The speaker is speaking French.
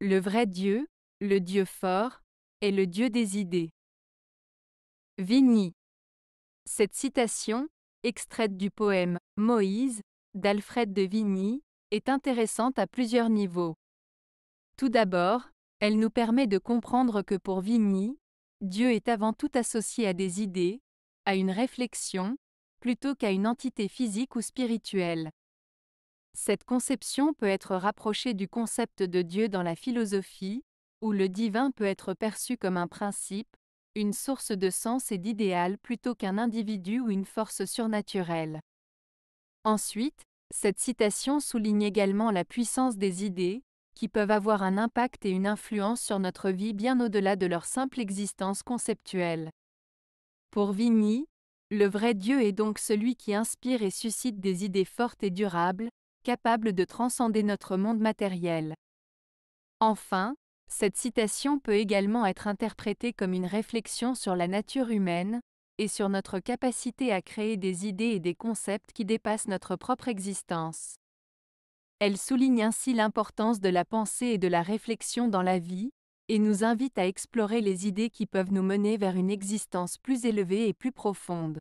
Le vrai Dieu, le Dieu fort, est le Dieu des idées. Vigny. Cette citation, extraite du poème Moïse d'Alfred de Vigny, est intéressante à plusieurs niveaux. Tout d'abord, elle nous permet de comprendre que pour Vigny, Dieu est avant tout associé à des idées, à une réflexion, plutôt qu'à une entité physique ou spirituelle. Cette conception peut être rapprochée du concept de Dieu dans la philosophie, où le divin peut être perçu comme un principe, une source de sens et d'idéal plutôt qu'un individu ou une force surnaturelle. Ensuite, cette citation souligne également la puissance des idées, qui peuvent avoir un impact et une influence sur notre vie bien au-delà de leur simple existence conceptuelle. Pour Vigny, le vrai Dieu est donc celui qui inspire et suscite des idées fortes et durables, capable de transcender notre monde matériel. Enfin, cette citation peut également être interprétée comme une réflexion sur la nature humaine, et sur notre capacité à créer des idées et des concepts qui dépassent notre propre existence. Elle souligne ainsi l'importance de la pensée et de la réflexion dans la vie, et nous invite à explorer les idées qui peuvent nous mener vers une existence plus élevée et plus profonde.